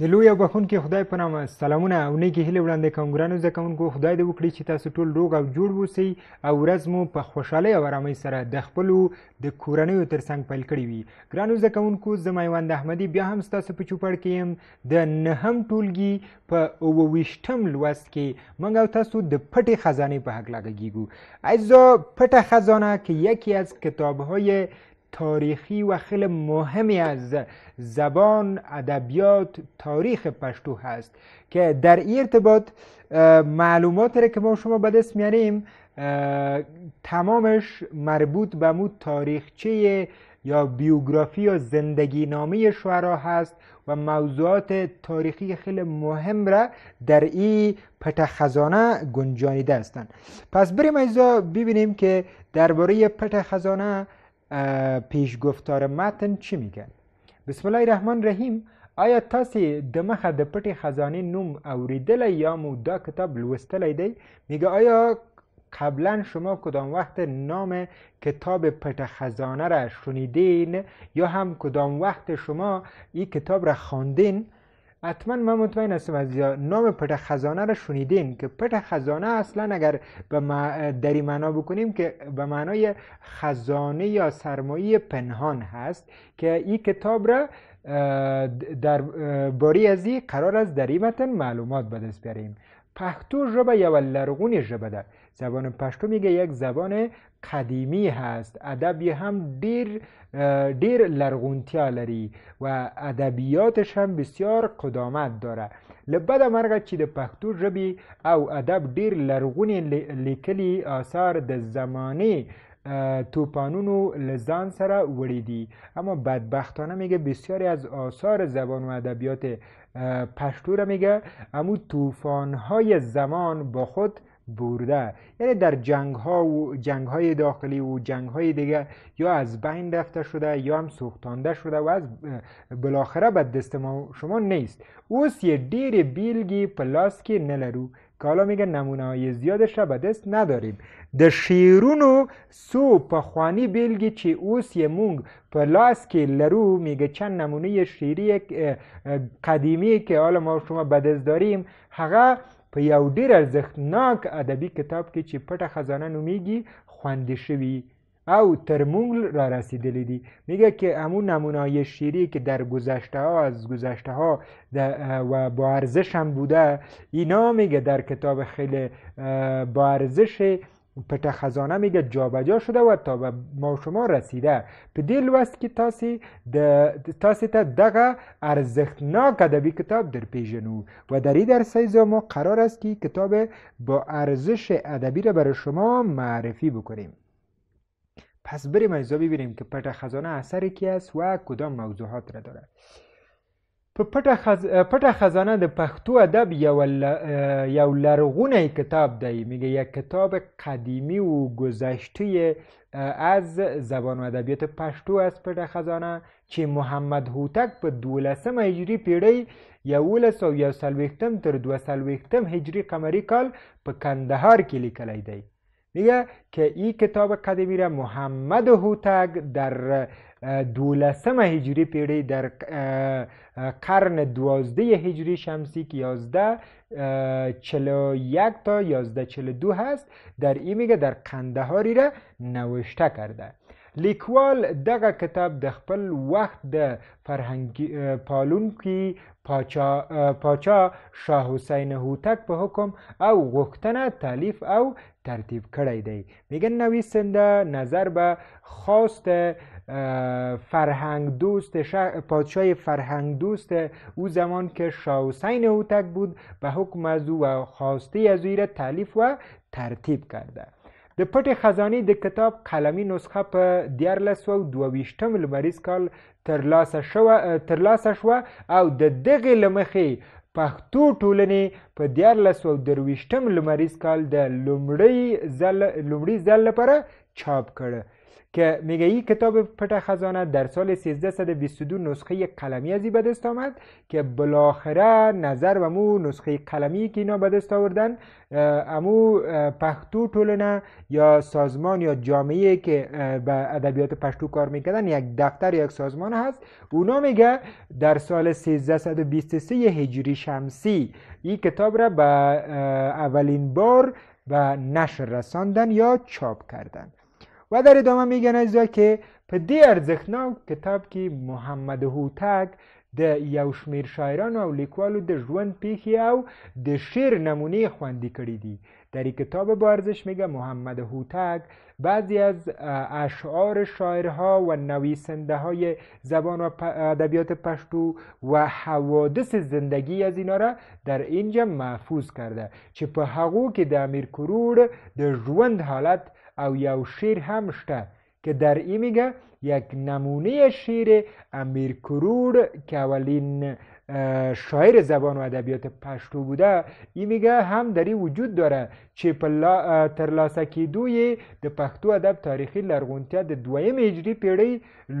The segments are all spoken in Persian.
د لوی او بخونکي خدای په نامه سلامونه او نیکی هیلې وړاندې کوم ګرانو زده کوونکو خدای دې وکړي چې تاسو ټول روغ او جوړ اوسئ او ورځ مو په خوشحالۍ او ارامۍ سره د خپلو د کورنیو تر څنګ پیل کړې وي ګرانو زده کوونکو زه میوند احمدي بیا هم ستاسو په چوپړ کې یم د نهم ټولګي په اووه ویشتم لوست کې موږ او تاسو د پټې خزانې په هکله غږیږو عزیزا پټه خزانه که یکی از کتابهای تاریخی و خیلی مهمی از زبان ادبیات تاریخ پشتو هست که در ارتباط معلوماتی را که ما شما به دست میاریم تمامش مربوط به مو تاریخچه یا بیوگرافی یا زندگی نامی شعرا هست و موضوعات تاریخی خیلی مهم را در این پت خزانه گنجانیده هستند پس بریم ایزا ببینیم که درباره پت خزانه پیش گفتار متن چی میگه بسم الله الرحمن الرحیم آیا تاسی د مخه د پټې خزانې نوم اوریدلی یا مو دا کتاب لوستلی دی میگه آیا قبلا شما کدام وقت نام کتاب پټه خزانه را شنیدین یا هم کدام وقت شما این کتاب را خواندین حتما ما مطمئن هستم از نام پت خزانه را شنیدین که پت خزانه اصلا اگر به دری معنا بکنیم که به معنای خزانه یا سرمایه پنهان هست که این کتاب را در باری از این قرار از متن معلومات به دست بیاریم پختو ژبه یو لرغونی ژبه ده زبان پشتو میگه یک زبان قدیمی هست ادب هم دیر دیر لرغونتیا لری و ادبیاتش هم بسیار قدامت داره لبدا مرګه چی د پښتو ژبې او ادب دیر لرغونی لیکلی آثار د زمانه توپانونو لزان سره وریدی اما بدبختانه میگه بسیاری از آثار زبان و ادبیات پشتو را میگه امو توفانهای زمان با خود برده یعنی در جنگ ها و جنگ های داخلی و جنگ های دیگه یا از بین رفته شده یا هم سوختانده شده و از بالاخره به دست ما شما نیست اوس یه دیر بیلگی پلاسکی نلرو که حالا میگه نمونه های زیادش را به دست نداریم د شیرونو سو پخوانی بیلگی چی اوس یه مونگ پلاسکی لرو میگه چند نمونه شیری قدیمی که حالا ما شما به دست داریم هغه په یو ډیر ارزښتناک ادبي کتاب کې چې پټه خزانه نومیږي خوندې شوي او تر موږ را رسیدلی دی میگه که امون نمونای شیری که در گذشته ها از گذشته ها و با ارزش هم بوده اینا میگه در کتاب خیلی با ارزش پټه خزانه میگه جابجا شده و تا به ما شما رسیده په دې لوست کې تاسو د ته دغه ارزښتناک ادبی کتاب در پیژنو و در این درس ما قرار است که کتاب با ارزش ادبی را برای شما معرفی بکنیم پس بریم ایزا ببینیم که پټه خزانه اثری کی است و کدام موضوعات را دارد په پټه خزانه د پښتو ادب یو لرغونی کتاب دی میگه یک کتاب قدیمی و گذشته از زبان و ادبیات پشتو از پټه خزانه چې محمد هوتک په دولسم هجری پیړۍ یولس او یو څلوېښتم تر دوه څلوېښتم هجري قمري کال په کندهار کې لیکلی دی میگه که این کتاب قدیمی را محمد هوتک در دولسم هجری پیری در قرن دوازده هجری شمسی که یازده چلو یک تا یازده چلو دو هست در این میگه در قندهاری را نوشته کرده لیکوال دغه کتاب د خپل وخت د فرهنګي پالونکي پاچا پاچا شاه حسین هوتک په حکم او غوښتنه تعلیف او ترتیب کړی دی میگن نویسنده نظر به خواست فرهنگ دوست پادشاه فرهنگ دوست او زمان که شاه حسین هوتک بود به حکم از او و خواسته از او تعلیف و ترتیب کرده د پټې خزانې د کتاب قلمي نسخه په 1922م لمریز کال ترلاسه شوه ترلاسه شوه او د دغې لمخې پښتو ټولنې په 1923م لمریز کال د لومړي ځل لومړي ځل لپاره چاپ کړه که میگه این کتاب پټه خزانه در سال 1322 نسخه قلمی ازی به دست آمد که بالاخره نظر و مو نسخه قلمی که اینا به دست آوردن امو پختو ټولنه یا سازمان یا جامعه که به ادبیات پشتو کار میکردن یک دفتر یک سازمان هست اونا میگه در سال 1323 هجری شمسی این کتاب را به اولین بار و نشر رساندن یا چاپ کردن و در ادامه میگن ازا که په دې ارزښتناک کتاب کې محمد هوتک د یو شمیر شاعرانو او لیکوالو د ژوند پیښې او د شعر نمونه خواندی کړي دي در کتاب با ارزش میگه محمد هوتک بعضی از اشعار شاعرها و نویسنده های زبان و ادبیات پشتو و حوادث زندگی از اینا را در اینجا محفوظ کرده چې په هغو کې د امیر کروړ د ژوند حالت او یو شیر هم که در این میگه یک نمونه شیر امیر کرود که شاعر زبان و ادبیات پشتو بوده ای میگه هم دری وجود داره چې په ترلاسه دوی د پښتو ادب تاریخي لرغونتیا د دویم هجری پیړۍ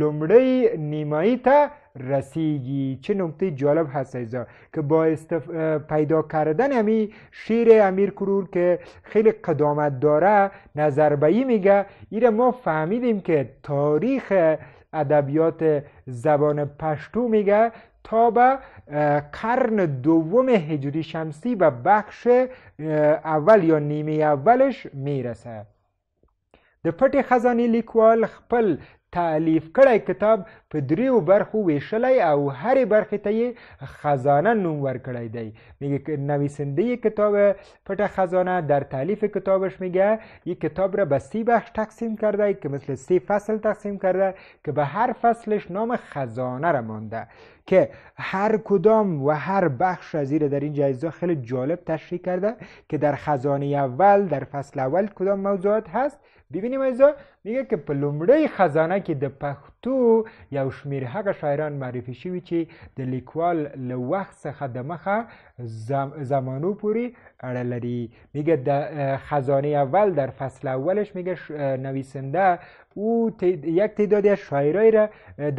لومړۍ نیمایی ته رسیگی چه نکته جالب هست ایزا که با استف... پیدا کردن همی شیر امیر کرور که خیلی قدامت داره نظربایی میگه ایره ما فهمیدیم که تاریخ ادبیات زبان پشتو میگه تا به قرن دوم هجری شمسی و بخش اول یا نیمه اولش میرسه د پټې خزانې لیکوال خپل تعلیف کړی کتاب په دریو برخو ویشلی او هرې برخې ته یې خزانه نوم ورکړی دی میگه نویسنده کتاب پټه خزانه در تعلیف کتابش میگه یک کتاب را به سی بخش تقسیم کرده که مثل سی فصل تقسیم کرده که به هر فصلش نام خزانه را مانده که هر کدام و هر بخش از در این جایزه خیلی جالب تشریح کرده که در خزانه اول در فصل اول کدام موضوعات هست بی بی نیمه میگه که په لومړۍ خزانه کې د پښتو یو شمیر هغه شاعران معرفي شوي چې د لیکوال له وخت څخه د مخه زم... زمانو پورې اړه لري میگه د خزانه اول در فصل اولش میگه ش... نویسنده او ت... یک تعدادی از شاعرایی را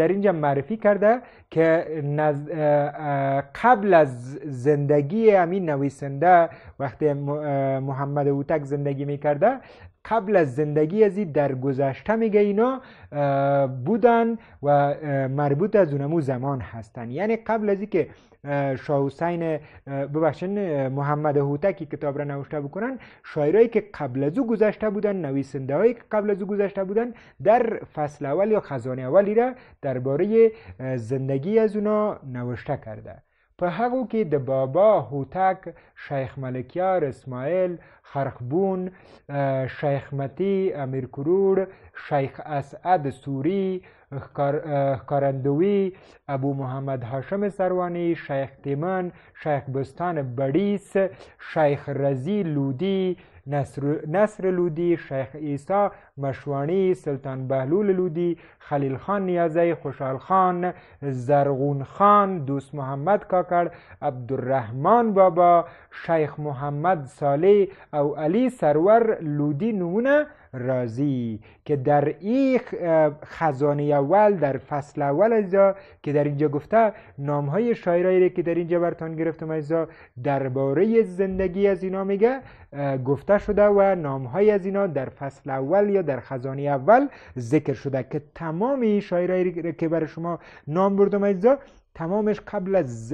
در اینجا معرفی کرده که نز... قبل از زندگی همین نویسنده وقتی محمد اوتک زندگی میکرده قبل از زندگی از در گذشته میگه اینا بودن و مربوط از اونمو زمان هستن یعنی قبل از که شاه حسین محمد هوتکی کتاب را نوشته بکنن شاعرایی که قبل از او گذشته بودن نویسنده هایی که قبل از او گذشته بودن در فصل اول یا خزانه اولی را درباره زندگی از اونا نوشته کرده په هغو کې د بابا هوتک شیخ ملکیار اسماعیل خرقبون شیخ متی امیر کروړ شیخ اسعد سوري ښکارندوی ابو محمد هاشم سروانی شیخ تیمن شیخ بستان بڑیس شیخ رزی لودی نصر, نصر لودی شیخ عیسی مشوانی سلطان بهلول لودی خلیل خان نیازی خوشحال خان زرغون خان دوست محمد کاکړ عبدالرحمن بابا شیخ محمد صالح او علی سرور لودی نمونه رازی که در این خزانه اول در فصل اول ازا که در اینجا گفته نام های شاعرایی که در اینجا برتان گرفتم ازا درباره زندگی از اینا میگه گفته شده و نام های از اینا در فصل اول یا در خزانه اول ذکر شده که تمام شاعرایی که برای شما نام بردم ازا تمامش قبل از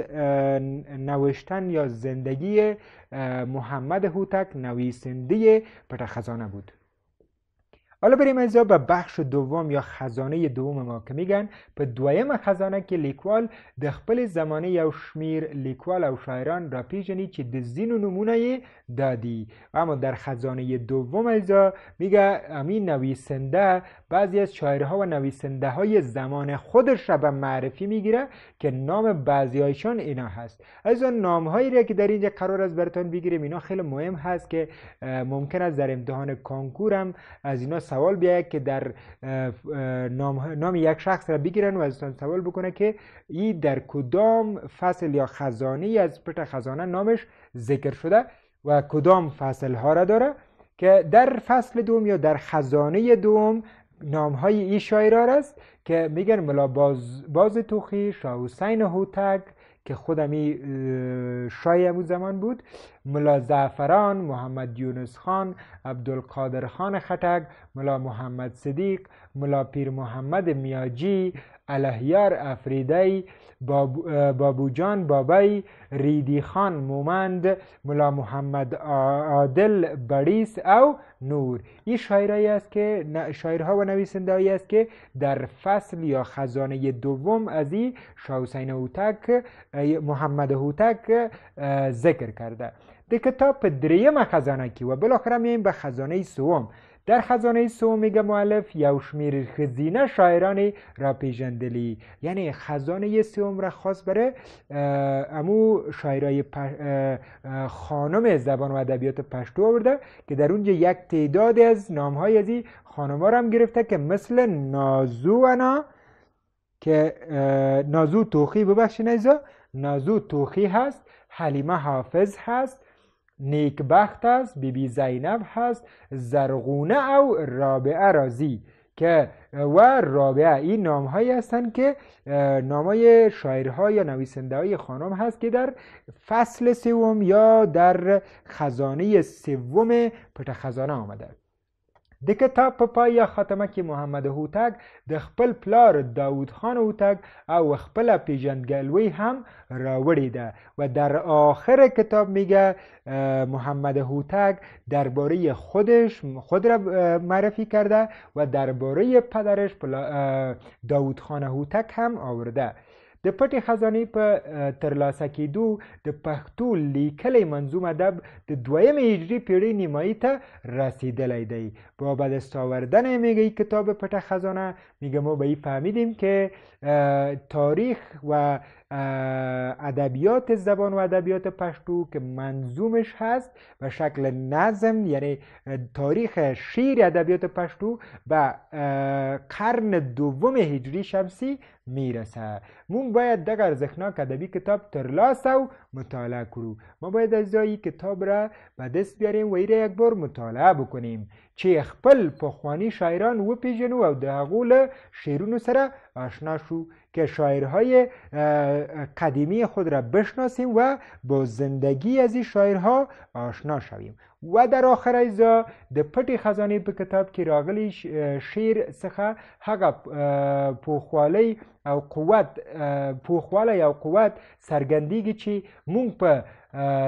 نوشتن یا زندگی محمد هوتک نویسنده پتخزانه بود حالا بریم ازجا به بخش دوم یا خزانه دوم ما که میگن په دویم خزانه که لیکوال د خپل زمانه یو شمیر لیکوال او شاعران را چې د و نمونه دادی اما در خزانه دوم ازا میگه امین نویسنده بعضی از شاعرها و نویسنده های زمان خودش را به معرفی میگیره که نام بعضی هایشان اینا هست از اون نام هایی را که در اینجا قرار از براتون بگیریم اینا خیلی مهم هست که ممکن است در امتحان کنکور هم از اینا سوال بیاید که در نام, نام یک شخص را بگیرن و ازتان سوال بکنه که ای در کدام فصل یا خزانه از پرت خزانه نامش ذکر شده و کدام فصل ها را داره که در فصل دوم یا در خزانه دوم نام های این شاعرار است که میگن ملا باز, باز توخی شاه حسین هوتک که خودمی شای امو زمان بود ملا زعفران محمد یونس خان عبدالقادر خان خطک ملا محمد صدیق ملا پیر محمد میاجی الهیار افریدی بابوجان بابای، ریدی خان مومند ملا محمد عادل بریس او نور این شاعرهایی است که شاعرها و نویسندههایی است که در فصل یا خزانه دوم از این شاوسین هوتک محمد هوتک ذکر کرده د کتاب په دریمه خزانه کې و بالاخره میایم به خزانه سوم در خزانه سوم میگه معلف یو شمیر خزینه شاعران را پیژندلی یعنی خزانه سوم را خاص بره امو شاعرای خانم زبان و ادبیات پشتو آورده که در اونجا یک تعداد از نامهای از این هم گرفته که مثل نازو انا که نازو توخی ببخشی نیزا نازو توخی هست حلیمه حافظ هست نیکبخت است بی زینب هست زرغونه او رابعه رازی که و رابعه این نام هایی هستند که نامای شاعرها یا نویسنده های خانم هست که در فصل سوم یا در خزانه سوم پتخزانه خزانه آمده د کتاب په پایه خاتمه کې محمد هوتک د خپل پلار داود خان هوتک او خپل پیژندګلوی هم راوړې ده و در آخر کتاب میگه محمد هوتک درباره خودش خود را معرفی کرده و درباره پدرش داود خان هوتک هم آورده د پټې خزانې په ترلاسه کېدو د پښتو لیکلی منظوم ادب د دویمې هجري پیړۍ نیمایي ته رسیدلی دی بابد استاوردن میگه کتاب پټه خزانه میگه ما به این فهمیدیم که تاریخ و ادبیات زبان و ادبیات پشتو که منظومش هست و شکل نظم یعنی تاریخ شیر ادبیات پشتو به قرن دوم هجری شمسی میرسه مون باید دگر زخناک ادبی کتاب ترلاسه و مطالعه کرو ما باید از این کتاب را به دست بیاریم و ایره یک بار مطالعه بکنیم چې خپل پخوانی شاعران وپیژنو او د هغو له شعرونو سره آشنا شو که شاعرهای قدیمی خود را بشناسیم و با زندگی از این شاعرها آشنا شویم و در آخر ایزا د پټي خزانه په کتاب کې راغلی شعر څخه هغه پوخوالی او قوت پوخوالی او قوت سرګندېږي چې مونږ په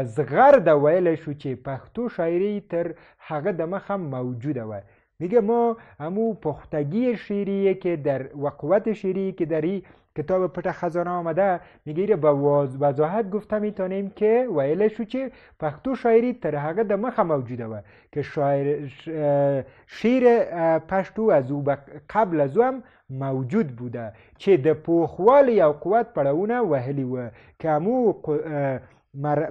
زغرده ویلی شو چې پښتو شاعري تر هغه دمخه موجوده وه میگه ما همو پختگی شیری که در و قوت شیری که در این کتاب پټ خزانه آمده میگه ایره به وضاحت گفته میتانیم که ویله شو چه پختو شاعری تر هغه د مخه موجوده و که شاعر شیر پشتو از او قبل از او هم موجود بوده چې د پوخوالی او قوت پړونه وهلی و که همو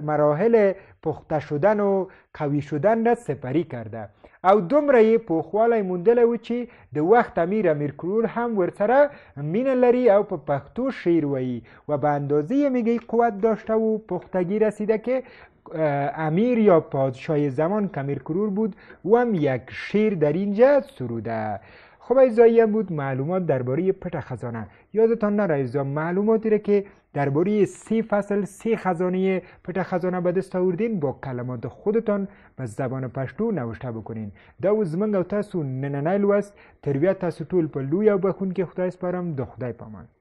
مراحل پخته شدن و قوی شدن را سپری کرده او دومره یې پوخوالی موندلی و چې د وخت امیر امیر کرول هم ورسره مینه لري او په پښتو شیر وایي و به اندازه میگه قوت داشته و پختگی رسیده که امیر یا پادشاه زمان که امیر کرور بود و هم یک شیر در اینجا سروده خب ایزایی بود معلومات درباره پت خزانه یادتان نره ایزا معلوماتی را که درباره سی فصل سی خزانه پت خزانه به دست آوردین با کلمات خودتان به زبان پشتو نوشته بکنین دا و او تاسو نننی لوست ترویه تاسو ټول په لوی بخون که خدای سپارم د خدای پامان